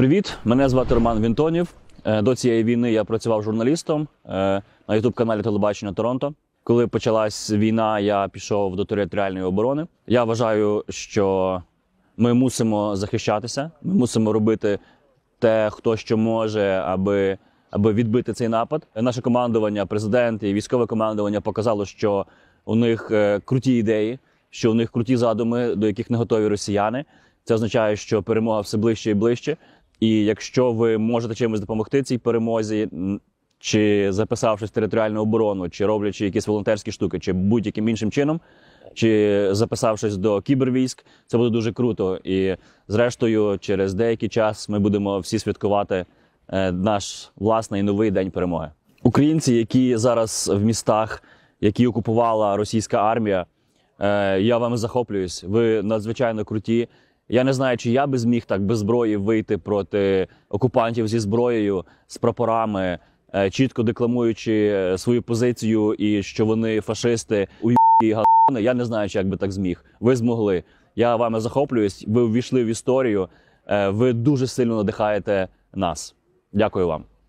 Привіт, мене звати Роман Вінтонів. Е, до цієї війни я працював журналістом е, на ютуб-каналі Телебачення Торонто. Коли почалась війна, я пішов до територіальної оборони. Я вважаю, що ми мусимо захищатися. Ми мусимо робити те, хто що може, аби аби відбити цей напад. Наше командування, президент і військове командування показало, що у них е, круті ідеї, що у них круті задуми, до яких не готові росіяни. Це означає, що перемога все ближче і ближче. І якщо ви можете чимось допомогти цій перемозі, чи записавшись в територіальну оборону, чи роблячи якісь волонтерські штуки, чи будь-яким іншим чином, чи записавшись до кібервійськ, це буде дуже круто. І зрештою, через деякий час ми будемо всі святкувати е, наш власний новий день перемоги. Українці, які зараз в містах, які окупувала російська армія, е, я вами захоплююсь. Ви надзвичайно круті. Я не знаю, чи я би зміг так без зброї вийти проти окупантів зі зброєю, з прапорами, е, чітко декламуючи е, свою позицію і що вони фашисти у і гадони. Я не знаю, чи як би так зміг. Ви змогли. Я вами захоплююсь. Ви ввійшли в історію. Е, ви дуже сильно надихаєте нас. Дякую вам.